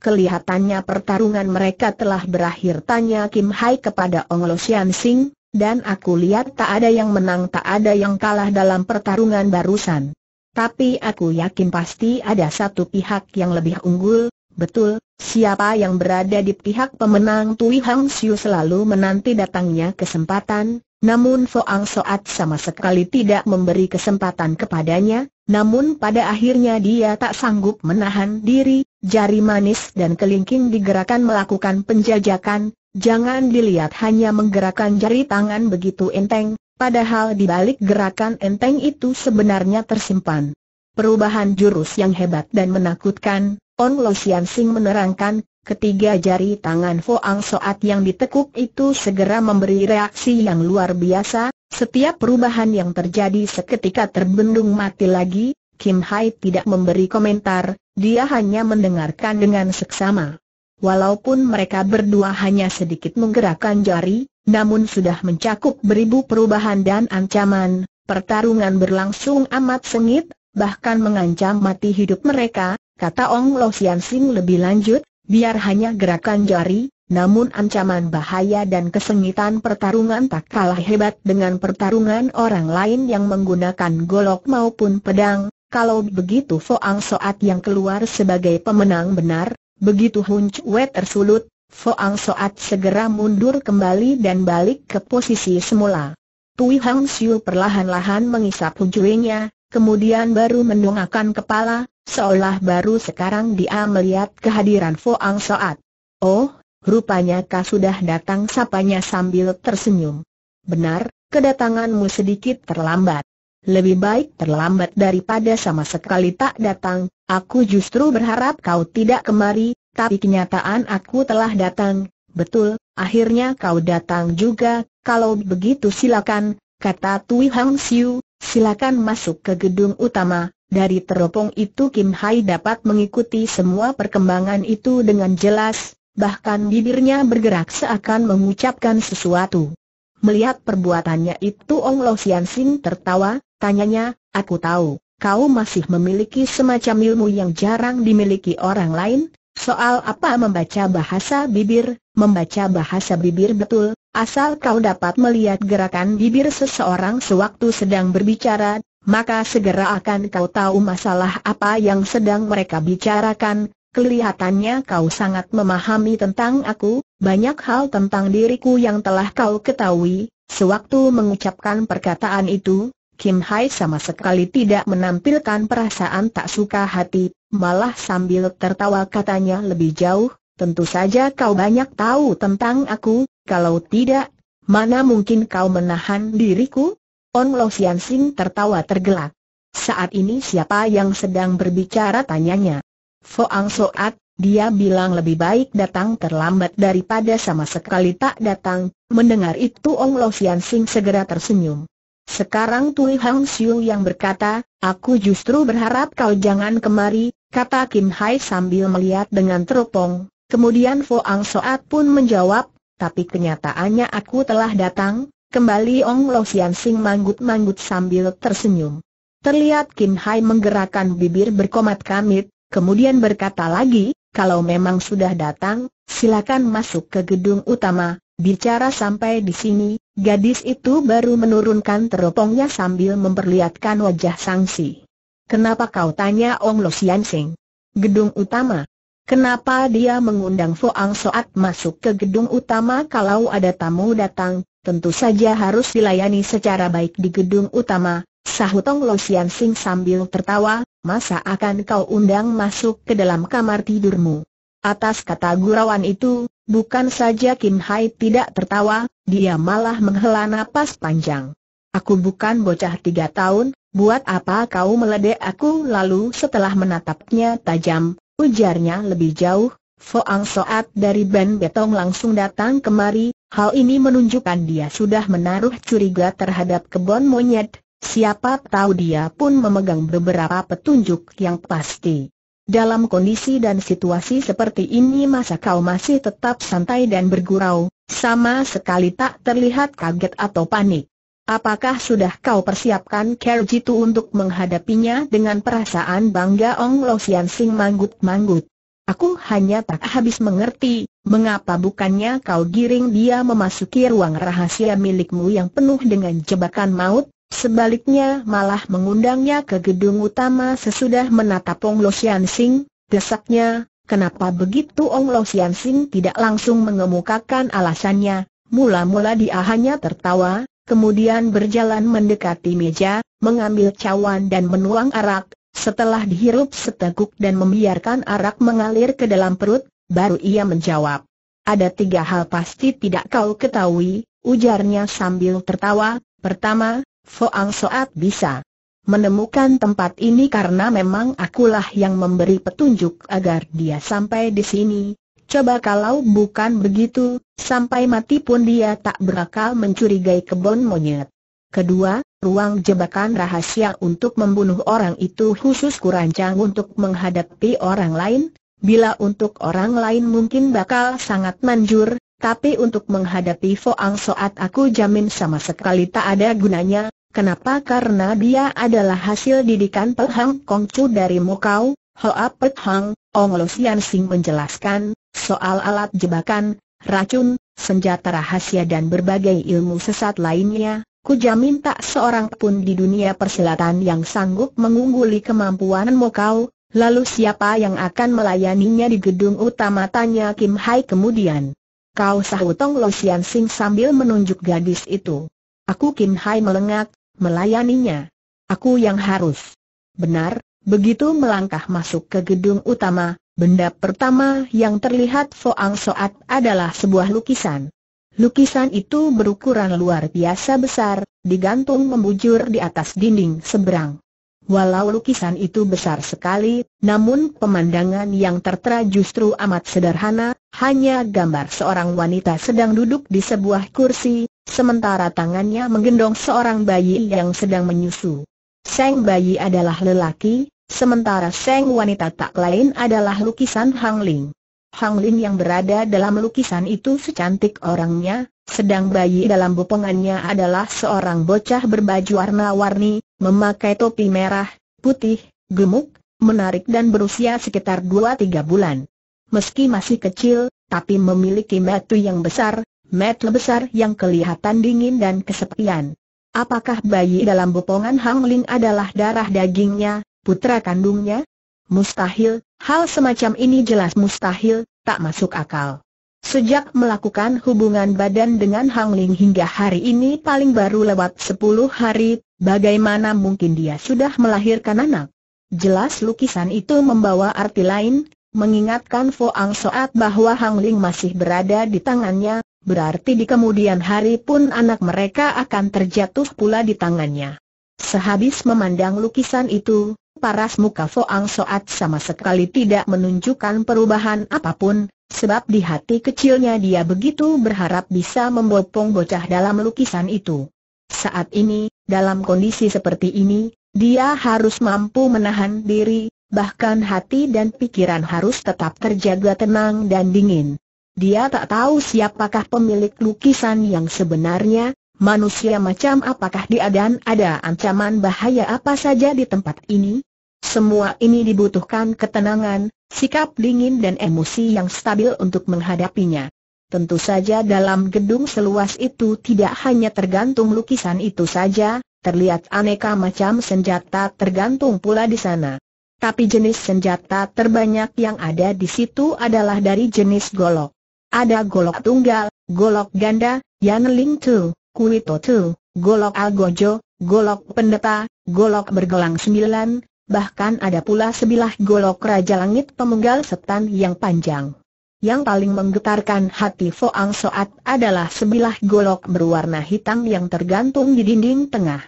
Kelihatannya pertarungan mereka telah berakhir tanya Kim Hai kepada Ong Lo Sian Sing, dan aku lihat tak ada yang menang tak ada yang kalah dalam pertarungan barusan. Tapi aku yakin pasti ada satu pihak yang lebih unggul, Betul, siapa yang berada di pihak pemenang Tui Hang Siu selalu menanti datangnya kesempatan, namun Ang Soat sama sekali tidak memberi kesempatan kepadanya, namun pada akhirnya dia tak sanggup menahan diri, jari manis dan kelingking digerakkan melakukan penjajakan, jangan dilihat hanya menggerakkan jari tangan begitu enteng, padahal di balik gerakan enteng itu sebenarnya tersimpan. Perubahan jurus yang hebat dan menakutkan, On Lo Sian Sing menerangkan, ketiga jari tangan Foang Soat yang ditekuk itu segera memberi reaksi yang luar biasa, setiap perubahan yang terjadi seketika terbendung mati lagi, Kim Hai tidak memberi komentar, dia hanya mendengarkan dengan seksama. Walaupun mereka berdua hanya sedikit menggerakkan jari, namun sudah mencakup beribu perubahan dan ancaman, pertarungan berlangsung amat sengit, bahkan mengancam mati hidup mereka, kata Ong Lo Sian Sing lebih lanjut, biar hanya gerakan jari, namun ancaman bahaya dan kesengitan pertarungan tak kalah hebat dengan pertarungan orang lain yang menggunakan golok maupun pedang, kalau begitu Foang Soat yang keluar sebagai pemenang benar, begitu Hun Chue tersulut, Foang Soat segera mundur kembali dan balik ke posisi semula. Tui Hang Siu perlahan-lahan mengisap ujungnya kemudian baru mendongakkan kepala, seolah baru sekarang dia melihat kehadiran Foang Soat. Oh, rupanya kau sudah datang sapanya sambil tersenyum. Benar, kedatanganmu sedikit terlambat. Lebih baik terlambat daripada sama sekali tak datang, aku justru berharap kau tidak kemari, tapi kenyataan aku telah datang, betul, akhirnya kau datang juga, kalau begitu silakan, kata Tui Hang Siu, silakan masuk ke gedung utama, dari teropong itu Kim Hai dapat mengikuti semua perkembangan itu dengan jelas, bahkan bibirnya bergerak seakan mengucapkan sesuatu. Melihat perbuatannya itu Ong Lo Sian Sing tertawa, tanyanya, aku tahu, kau masih memiliki semacam ilmu yang jarang dimiliki orang lain, soal apa membaca bahasa bibir, membaca bahasa bibir betul, Asal kau dapat melihat gerakan bibir seseorang sewaktu sedang berbicara, maka segera akan kau tahu masalah apa yang sedang mereka bicarakan. Kelihatannya kau sangat memahami tentang aku, banyak hal tentang diriku yang telah kau ketahui. Sewaktu mengucapkan perkataan itu, Kim Hai sama sekali tidak menampilkan perasaan tak suka hati, malah sambil tertawa katanya lebih jauh, tentu saja kau banyak tahu tentang aku, kalau tidak, mana mungkin kau menahan diriku? Ong Lo Sian Sing tertawa tergelak. Saat ini siapa yang sedang berbicara tanyanya? Fo Foang Soat, dia bilang lebih baik datang terlambat daripada sama sekali tak datang. Mendengar itu Ong Lo Sian Sing segera tersenyum. Sekarang Tui Hang Siu yang berkata, aku justru berharap kau jangan kemari, kata Kim Hai sambil melihat dengan teropong. Kemudian Fo Ang Soat pun menjawab, tapi kenyataannya aku telah datang, kembali Ong Lo Sian Sing manggut-manggut sambil tersenyum. Terlihat Kim Hai menggerakkan bibir berkomat kamit, kemudian berkata lagi, kalau memang sudah datang, silakan masuk ke gedung utama, bicara sampai di sini, gadis itu baru menurunkan teropongnya sambil memperlihatkan wajah sangsi. Kenapa kau tanya Ong Lo Sian Sing? Gedung utama, Kenapa dia mengundang Foang Soat masuk ke gedung utama kalau ada tamu datang, tentu saja harus dilayani secara baik di gedung utama, sahut Tong Lo Sian Sing sambil tertawa, masa akan kau undang masuk ke dalam kamar tidurmu? Atas kata gurauan itu, bukan saja Kim Hai tidak tertawa, dia malah menghela napas panjang. Aku bukan bocah tiga tahun, buat apa kau meledek aku lalu setelah menatapnya tajam, Ujarnya lebih jauh, Foang Soat dari Ben Betong langsung datang kemari, hal ini menunjukkan dia sudah menaruh curiga terhadap kebon monyet, siapa tahu dia pun memegang beberapa petunjuk yang pasti. Dalam kondisi dan situasi seperti ini masa kau masih tetap santai dan bergurau, sama sekali tak terlihat kaget atau panik. Apakah sudah kau persiapkan care jitu untuk menghadapinya dengan perasaan bangga Ong Lo Sian Sing manggut-manggut? Aku hanya tak habis mengerti, mengapa bukannya kau giring dia memasuki ruang rahasia milikmu yang penuh dengan jebakan maut, sebaliknya malah mengundangnya ke gedung utama sesudah menatap Ong Lo Sian Sing, desaknya, kenapa begitu Ong Lo Sian Sing tidak langsung mengemukakan alasannya, mula-mula dia hanya tertawa, kemudian berjalan mendekati meja, mengambil cawan dan menuang arak, setelah dihirup seteguk dan membiarkan arak mengalir ke dalam perut, baru ia menjawab. Ada tiga hal pasti tidak kau ketahui, ujarnya sambil tertawa, pertama, Foang Soat bisa menemukan tempat ini karena memang akulah yang memberi petunjuk agar dia sampai di sini, Coba kalau bukan begitu, sampai mati pun dia tak berakal mencurigai kebun monyet. Kedua, ruang jebakan rahasia untuk membunuh orang itu khusus kurancang untuk menghadapi orang lain, bila untuk orang lain mungkin bakal sangat manjur, tapi untuk menghadapi Foang Soat aku jamin sama sekali tak ada gunanya, kenapa karena dia adalah hasil didikan Pelhang Kongcu dari Mokau, Hoa Pet Hang, Ong Lo Sing menjelaskan, soal alat jebakan, racun, senjata rahasia dan berbagai ilmu sesat lainnya, ku jamin tak seorang pun di dunia persilatan yang sanggup mengungguli kemampuan Mokau, lalu siapa yang akan melayaninya di gedung utama tanya Kim Hai kemudian. Kau sahut Ong Lo Sing sambil menunjuk gadis itu. Aku Kim Hai melengak, melayaninya. Aku yang harus. Benar, Begitu melangkah masuk ke gedung utama, benda pertama yang terlihat Foang Soat adalah sebuah lukisan. Lukisan itu berukuran luar biasa besar, digantung membujur di atas dinding seberang. Walau lukisan itu besar sekali, namun pemandangan yang tertera justru amat sederhana, hanya gambar seorang wanita sedang duduk di sebuah kursi, sementara tangannya menggendong seorang bayi yang sedang menyusu. Seng bayi adalah lelaki, sementara Seng wanita tak lain adalah lukisan Hang Ling. Hang Ling yang berada dalam lukisan itu secantik orangnya, sedang bayi dalam bopongannya adalah seorang bocah berbaju warna-warni, memakai topi merah, putih, gemuk, menarik dan berusia sekitar 2-3 bulan. Meski masih kecil, tapi memiliki metu yang besar, metu besar yang kelihatan dingin dan kesepian. Apakah bayi dalam bopongan Hang Ling adalah darah dagingnya, putra kandungnya? Mustahil, hal semacam ini jelas mustahil, tak masuk akal. Sejak melakukan hubungan badan dengan Hang Ling hingga hari ini paling baru lewat 10 hari, bagaimana mungkin dia sudah melahirkan anak? Jelas lukisan itu membawa arti lain, mengingatkan Fo Ang Soat bahwa Hang Ling masih berada di tangannya, berarti di kemudian hari pun anak mereka akan terjatuh pula di tangannya. Sehabis memandang lukisan itu, paras muka Ang Soat sama sekali tidak menunjukkan perubahan apapun, sebab di hati kecilnya dia begitu berharap bisa membopong bocah dalam lukisan itu. Saat ini, dalam kondisi seperti ini, dia harus mampu menahan diri, bahkan hati dan pikiran harus tetap terjaga tenang dan dingin. Dia tak tahu siapakah pemilik lukisan yang sebenarnya, manusia macam apakah dia dan ada ancaman bahaya apa saja di tempat ini. Semua ini dibutuhkan ketenangan, sikap dingin dan emosi yang stabil untuk menghadapinya. Tentu saja dalam gedung seluas itu tidak hanya tergantung lukisan itu saja, terlihat aneka macam senjata tergantung pula di sana. Tapi jenis senjata terbanyak yang ada di situ adalah dari jenis golok. Ada golok tunggal, golok ganda, yang Ling Tu, Kui To Tu, golok Algojo, golok pendeta, golok bergelang sembilan, bahkan ada pula sebilah golok Raja Langit pemenggal setan yang panjang. Yang paling menggetarkan hati Foang Soat adalah sebilah golok berwarna hitam yang tergantung di dinding tengah.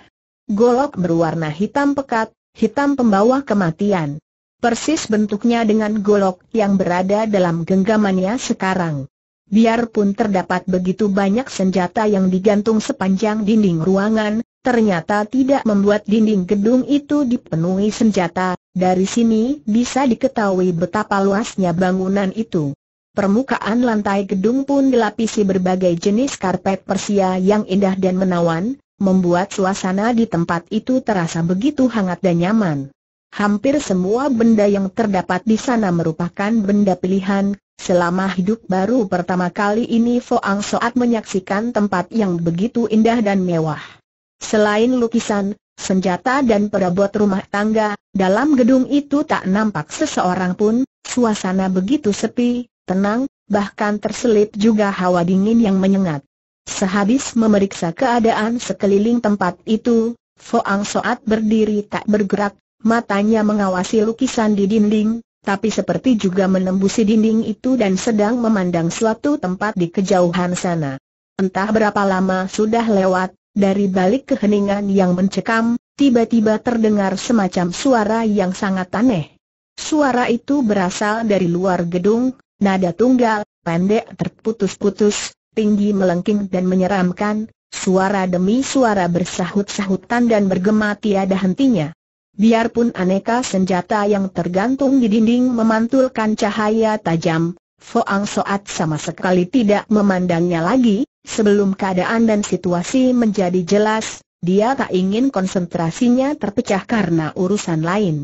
Golok berwarna hitam pekat, hitam pembawa kematian, persis bentuknya dengan golok yang berada dalam genggamannya sekarang. Biarpun terdapat begitu banyak senjata yang digantung sepanjang dinding ruangan, ternyata tidak membuat dinding gedung itu dipenuhi senjata, dari sini bisa diketahui betapa luasnya bangunan itu. Permukaan lantai gedung pun dilapisi berbagai jenis karpet Persia yang indah dan menawan, membuat suasana di tempat itu terasa begitu hangat dan nyaman. Hampir semua benda yang terdapat di sana merupakan benda pilihan, selama hidup baru pertama kali ini Foang Soat menyaksikan tempat yang begitu indah dan mewah. Selain lukisan, senjata dan perabot rumah tangga, dalam gedung itu tak nampak seseorang pun, suasana begitu sepi, tenang, bahkan terselip juga hawa dingin yang menyengat. Sehabis memeriksa keadaan sekeliling tempat itu, Foang Soat berdiri tak bergerak, Matanya mengawasi lukisan di dinding, tapi seperti juga menembusi dinding itu dan sedang memandang suatu tempat di kejauhan sana. Entah berapa lama sudah lewat, dari balik keheningan yang mencekam, tiba-tiba terdengar semacam suara yang sangat aneh. Suara itu berasal dari luar gedung, nada tunggal, pendek terputus-putus, tinggi melengking dan menyeramkan, suara demi suara bersahut-sahutan dan bergema tiada hentinya. Biarpun aneka senjata yang tergantung di dinding memantulkan cahaya tajam, Foang Soat sama sekali tidak memandangnya lagi, sebelum keadaan dan situasi menjadi jelas, dia tak ingin konsentrasinya terpecah karena urusan lain.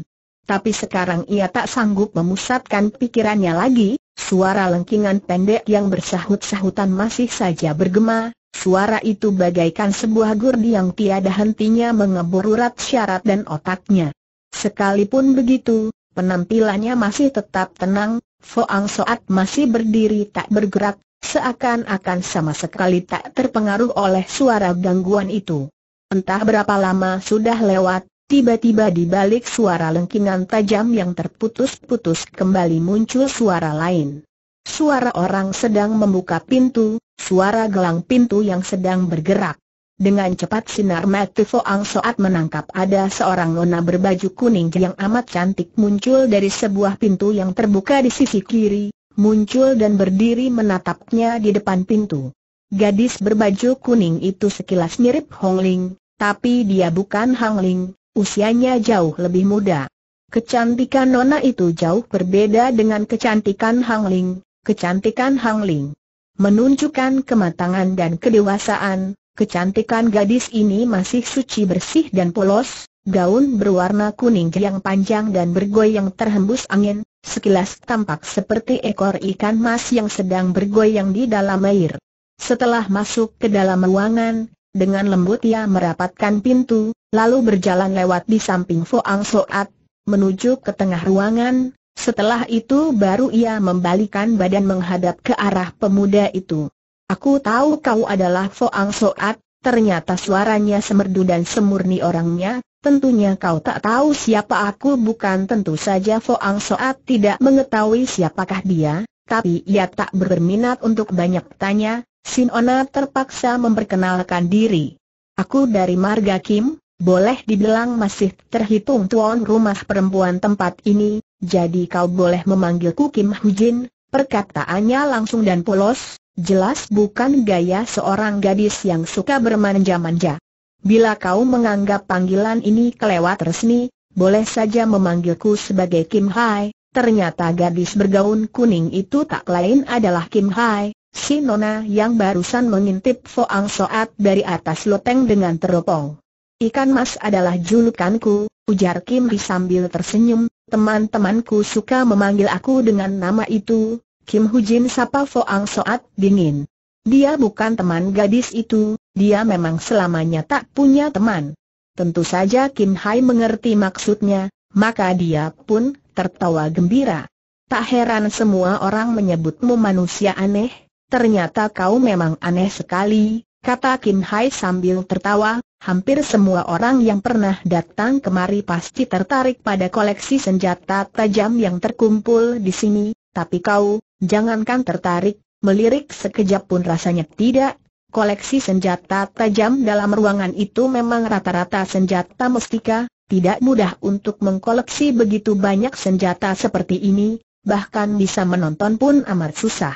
Tapi sekarang ia tak sanggup memusatkan pikirannya lagi, suara lengkingan pendek yang bersahut-sahutan masih saja bergema, Suara itu bagaikan sebuah gurdi yang tiada hentinya mengebur urat syarat dan otaknya. Sekalipun begitu, penampilannya masih tetap tenang, Foang Soat masih berdiri tak bergerak, seakan-akan sama sekali tak terpengaruh oleh suara gangguan itu. Entah berapa lama sudah lewat, tiba-tiba di balik suara lengkingan tajam yang terputus-putus kembali muncul suara lain. Suara orang sedang membuka pintu, suara gelang pintu yang sedang bergerak. Dengan cepat sinar mati Foang Soat menangkap ada seorang nona berbaju kuning yang amat cantik muncul dari sebuah pintu yang terbuka di sisi kiri, muncul dan berdiri menatapnya di depan pintu. Gadis berbaju kuning itu sekilas mirip Hong Ling, tapi dia bukan Hong Ling, usianya jauh lebih muda. Kecantikan Nona itu jauh berbeda dengan kecantikan Hong Ling, kecantikan Hang Ling. Menunjukkan kematangan dan kedewasaan, kecantikan gadis ini masih suci bersih dan polos, gaun berwarna kuning yang panjang dan bergoyang terhembus angin, sekilas tampak seperti ekor ikan mas yang sedang bergoyang di dalam air. Setelah masuk ke dalam ruangan, dengan lembut ia merapatkan pintu, lalu berjalan lewat di samping Foang Soat, menuju ke tengah ruangan, setelah itu baru ia membalikan badan menghadap ke arah pemuda itu. Aku tahu kau adalah Foang Soat, ternyata suaranya semerdu dan semurni orangnya, tentunya kau tak tahu siapa aku bukan tentu saja Foang Soat tidak mengetahui siapakah dia, tapi ia tak berminat untuk banyak tanya, Sinona terpaksa memperkenalkan diri. Aku dari Marga Kim, boleh dibilang masih terhitung tuan rumah perempuan tempat ini, jadi kau boleh memanggilku Kim Hujin, perkataannya langsung dan polos, jelas bukan gaya seorang gadis yang suka bermanja-manja. Bila kau menganggap panggilan ini kelewat resmi, boleh saja memanggilku sebagai Kim Hai, ternyata gadis bergaun kuning itu tak lain adalah Kim Hai, si nona yang barusan mengintip Foang Soat dari atas loteng dengan teropong. Ikan mas adalah julukanku, ujar Kim Ri sambil tersenyum, teman-temanku suka memanggil aku dengan nama itu, Kim Hujin sapa Foang Soat dingin. Dia bukan teman gadis itu, dia memang selamanya tak punya teman. Tentu saja Kim Hai mengerti maksudnya, maka dia pun tertawa gembira. Tak heran semua orang menyebutmu manusia aneh, ternyata kau memang aneh sekali, kata Kim Hai sambil tertawa, hampir semua orang yang pernah datang kemari pasti tertarik pada koleksi senjata tajam yang terkumpul di sini, tapi kau, jangankan tertarik, melirik sekejap pun rasanya tidak. Koleksi senjata tajam dalam ruangan itu memang rata-rata senjata mustika, tidak mudah untuk mengkoleksi begitu banyak senjata seperti ini, bahkan bisa menonton pun amat susah.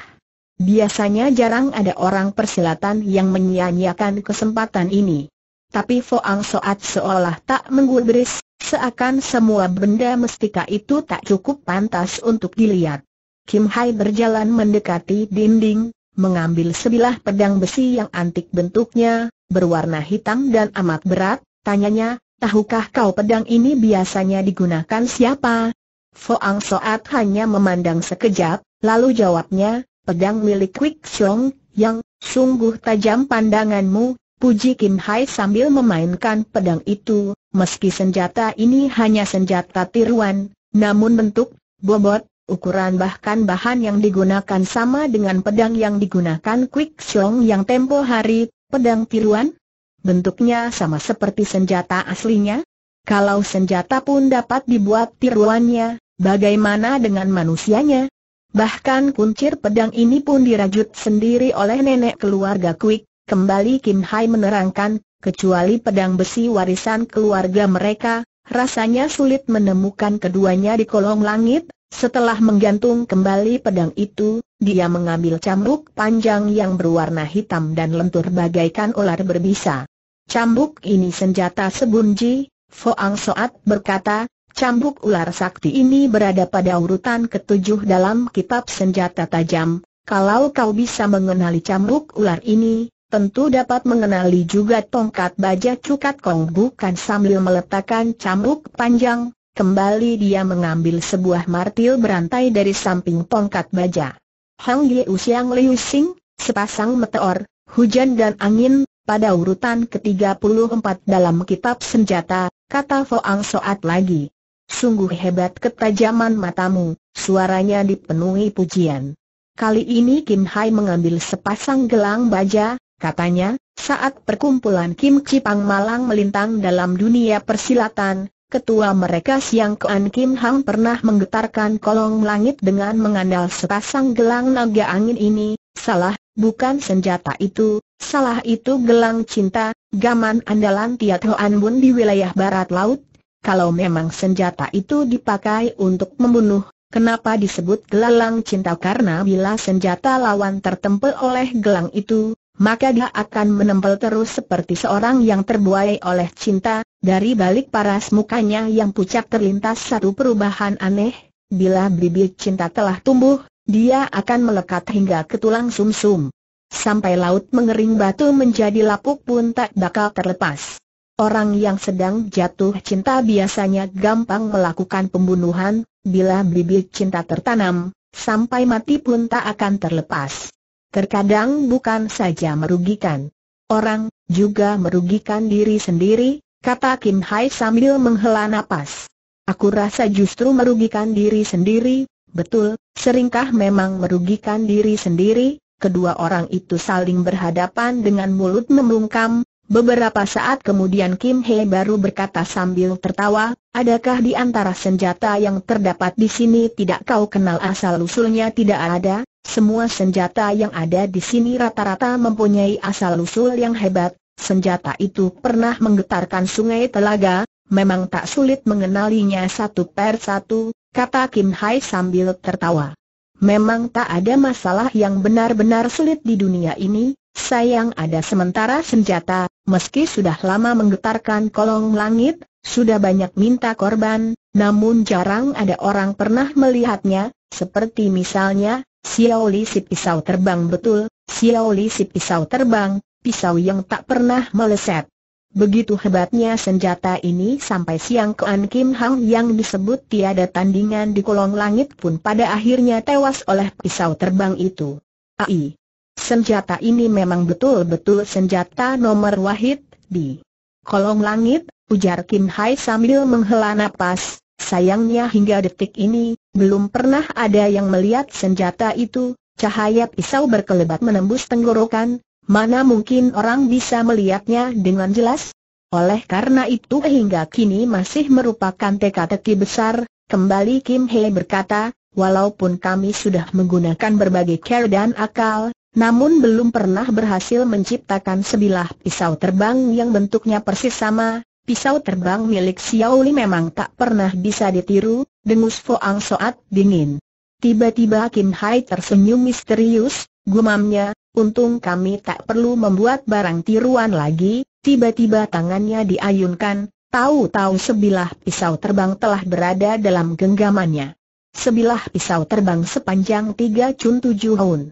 Biasanya jarang ada orang persilatan yang menyia-nyiakan kesempatan ini tapi Foang Soat seolah tak menggubris, seakan semua benda mestika itu tak cukup pantas untuk dilihat. Kim Hai berjalan mendekati dinding, mengambil sebilah pedang besi yang antik bentuknya, berwarna hitam dan amat berat, tanyanya, tahukah kau pedang ini biasanya digunakan siapa? Foang Soat hanya memandang sekejap, lalu jawabnya, pedang milik Quick Chong, yang, sungguh tajam pandanganmu, Puji Kim Hai sambil memainkan pedang itu, meski senjata ini hanya senjata tiruan, namun bentuk, bobot, ukuran bahkan bahan yang digunakan sama dengan pedang yang digunakan Quick Song yang tempo hari, pedang tiruan? Bentuknya sama seperti senjata aslinya? Kalau senjata pun dapat dibuat tiruannya, bagaimana dengan manusianya? Bahkan kuncir pedang ini pun dirajut sendiri oleh nenek keluarga Quick Kembali Kim Hai menerangkan, kecuali pedang besi warisan keluarga mereka, rasanya sulit menemukan keduanya di kolong langit, setelah menggantung kembali pedang itu, dia mengambil cambuk panjang yang berwarna hitam dan lentur bagaikan ular berbisa. Cambuk ini senjata sebunji, Foang Soat berkata, Cambuk ular sakti ini berada pada urutan ketujuh dalam kitab senjata tajam. Kalau kau bisa mengenali cambuk ular ini, tentu dapat mengenali juga tongkat baja cukat kong bukan sambil meletakkan cambuk panjang, kembali dia mengambil sebuah martil berantai dari samping tongkat baja. Hang Ye Usiang Liu Sing, sepasang meteor, hujan dan angin, pada urutan ke-34 dalam kitab senjata, kata Foang Soat lagi. Sungguh hebat ketajaman matamu, suaranya dipenuhi pujian. Kali ini Kim Hai mengambil sepasang gelang baja, Katanya, saat perkumpulan Kim Cipang Malang melintang dalam dunia persilatan, ketua mereka Siang Kuan Kim Hang pernah menggetarkan kolong langit dengan mengandal sepasang gelang naga angin ini, salah, bukan senjata itu, salah itu gelang cinta, gaman andalan Tiat Hoan Bun di wilayah barat laut. Kalau memang senjata itu dipakai untuk membunuh, Kenapa disebut gelang cinta? Karena bila senjata lawan tertempel oleh gelang itu, maka dia akan menempel terus seperti seorang yang terbuai oleh cinta, dari balik paras mukanya yang pucat terlintas satu perubahan aneh, bila bibit cinta telah tumbuh, dia akan melekat hingga ke tulang sumsum. -sum. Sampai laut mengering batu menjadi lapuk pun tak bakal terlepas. Orang yang sedang jatuh cinta biasanya gampang melakukan pembunuhan, bila bibit cinta tertanam, sampai mati pun tak akan terlepas terkadang bukan saja merugikan orang, juga merugikan diri sendiri, kata Kim Hai sambil menghela napas. Aku rasa justru merugikan diri sendiri, betul, seringkah memang merugikan diri sendiri, kedua orang itu saling berhadapan dengan mulut membungkam, Beberapa saat kemudian Kim Hee baru berkata sambil tertawa, adakah di antara senjata yang terdapat di sini tidak kau kenal asal-usulnya tidak ada? Semua senjata yang ada di sini rata-rata mempunyai asal-usul yang hebat, senjata itu pernah menggetarkan sungai telaga, memang tak sulit mengenalinya satu per satu, kata Kim Hai sambil tertawa. Memang tak ada masalah yang benar-benar sulit di dunia ini, sayang ada sementara senjata, meski sudah lama menggetarkan kolong langit, sudah banyak minta korban, namun jarang ada orang pernah melihatnya, seperti misalnya, Xiaoli si pisau terbang betul, Xiaoli si pisau terbang, pisau yang tak pernah meleset. Begitu hebatnya senjata ini sampai siang An Kim Hang yang disebut tiada tandingan di kolong langit pun pada akhirnya tewas oleh pisau terbang itu. Ai. Senjata ini memang betul-betul senjata nomor wahid di kolong langit, ujar Kim Hai sambil menghela napas, sayangnya hingga detik ini, belum pernah ada yang melihat senjata itu, cahaya pisau berkelebat menembus tenggorokan, mana mungkin orang bisa melihatnya dengan jelas? Oleh karena itu hingga kini masih merupakan teka-teki besar, kembali Kim Hei berkata, walaupun kami sudah menggunakan berbagai care dan akal, namun belum pernah berhasil menciptakan sebilah pisau terbang yang bentuknya persis sama, Pisau terbang milik Xiao Li memang tak pernah bisa ditiru, dengus Foang Soat dingin. Tiba-tiba Kim Hai tersenyum misterius, gumamnya, untung kami tak perlu membuat barang tiruan lagi, tiba-tiba tangannya diayunkan, tahu-tahu sebilah pisau terbang telah berada dalam genggamannya. Sebilah pisau terbang sepanjang tiga cun tujuh haun.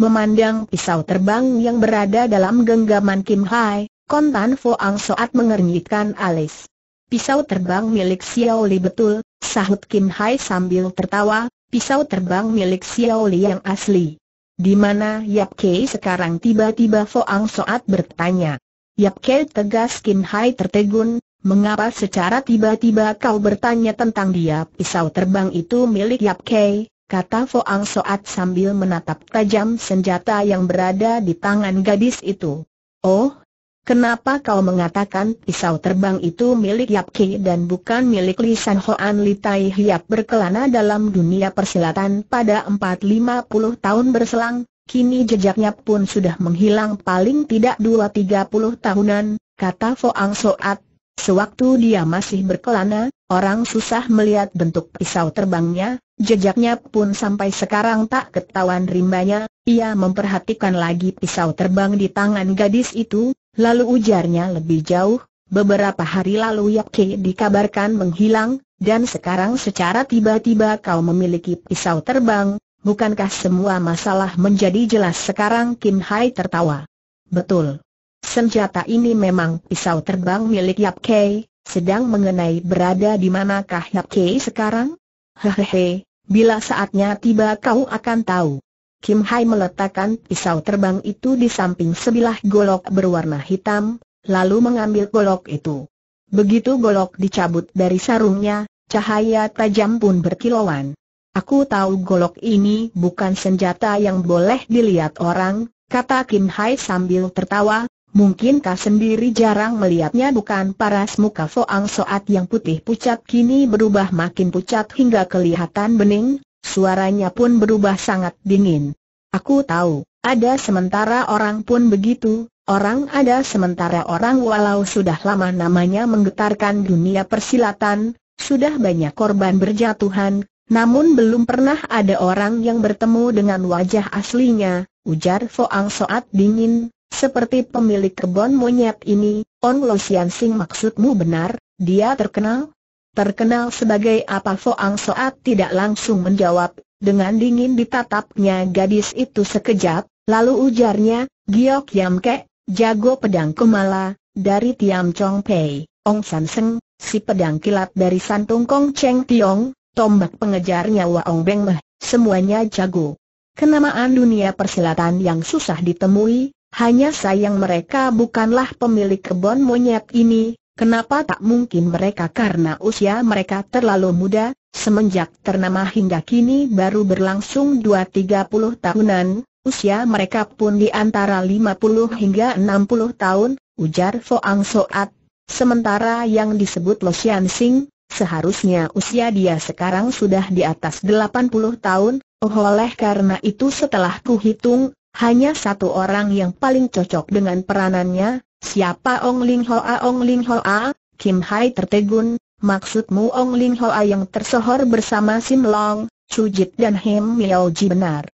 Memandang pisau terbang yang berada dalam genggaman Kim Hai, Kontan Fuang Soat mengernyitkan alis. Pisau terbang milik Xiao Li betul, sahut Kim Hai sambil tertawa, pisau terbang milik Xiao Li yang asli. Di mana Yap Kei sekarang tiba-tiba Fuang Soat bertanya. Yap Kei tegas Kim Hai tertegun, mengapa secara tiba-tiba kau bertanya tentang dia pisau terbang itu milik Yap Kei? Kata Fuang Soat sambil menatap tajam senjata yang berada di tangan gadis itu. Oh, Kenapa kau mengatakan pisau terbang itu milik Yap Ki dan bukan milik Li San Hoan Li Tai Hiap berkelana dalam dunia persilatan pada 4-50 tahun berselang, kini jejaknya pun sudah menghilang paling tidak 2-30 tahunan, kata Foang Soat. Sewaktu dia masih berkelana, orang susah melihat bentuk pisau terbangnya, jejaknya pun sampai sekarang tak ketahuan rimbanya, ia memperhatikan lagi pisau terbang di tangan gadis itu, lalu ujarnya lebih jauh, beberapa hari lalu Yap Ke dikabarkan menghilang, dan sekarang secara tiba-tiba kau memiliki pisau terbang, bukankah semua masalah menjadi jelas sekarang Kim Hai tertawa. Betul. Senjata ini memang pisau terbang milik Yap Ke, sedang mengenai berada di manakah Yap Ke sekarang? Hehehe, bila saatnya tiba kau akan tahu. Kim Hai meletakkan pisau terbang itu di samping sebilah golok berwarna hitam, lalu mengambil golok itu. Begitu golok dicabut dari sarungnya, cahaya tajam pun berkilauan. Aku tahu golok ini bukan senjata yang boleh dilihat orang, kata Kim Hai sambil tertawa, mungkinkah sendiri jarang melihatnya bukan paras muka Foang Soat yang putih pucat kini berubah makin pucat hingga kelihatan bening, Suaranya pun berubah sangat dingin. Aku tahu, ada sementara orang pun begitu, orang ada sementara orang walau sudah lama namanya menggetarkan dunia persilatan, sudah banyak korban berjatuhan, namun belum pernah ada orang yang bertemu dengan wajah aslinya, ujar Foang Soat dingin, seperti pemilik kebun monyet ini, On Lo Sian Sing maksudmu benar, dia terkenal, terkenal sebagai apa Foang Soat tidak langsung menjawab, dengan dingin ditatapnya gadis itu sekejap, lalu ujarnya, Giok Yam Ke, jago pedang Kumala, dari Tiam Chong Pei, Ong San Seng, si pedang kilat dari Santung Kong Cheng Tiong, tombak pengejarnya Wa Ong Beng Meh, semuanya jago. Kenamaan dunia persilatan yang susah ditemui, hanya sayang mereka bukanlah pemilik kebon monyet ini, Kenapa tak mungkin mereka karena usia mereka terlalu muda, semenjak ternama hingga kini baru berlangsung 2-30 tahunan, usia mereka pun di antara 50 hingga 60 tahun, ujar Foang Soat. Sementara yang disebut Lo Sian Sing, seharusnya usia dia sekarang sudah di atas 80 tahun, oh oleh karena itu setelah kuhitung, hanya satu orang yang paling cocok dengan peranannya, Siapa Ong Ling Hoa Ong Ling Hoa? Kim Hai tertegun, maksudmu Ong Ling Hoa yang tersohor bersama Sim Long, Chu Jit dan Him Miao Ji benar.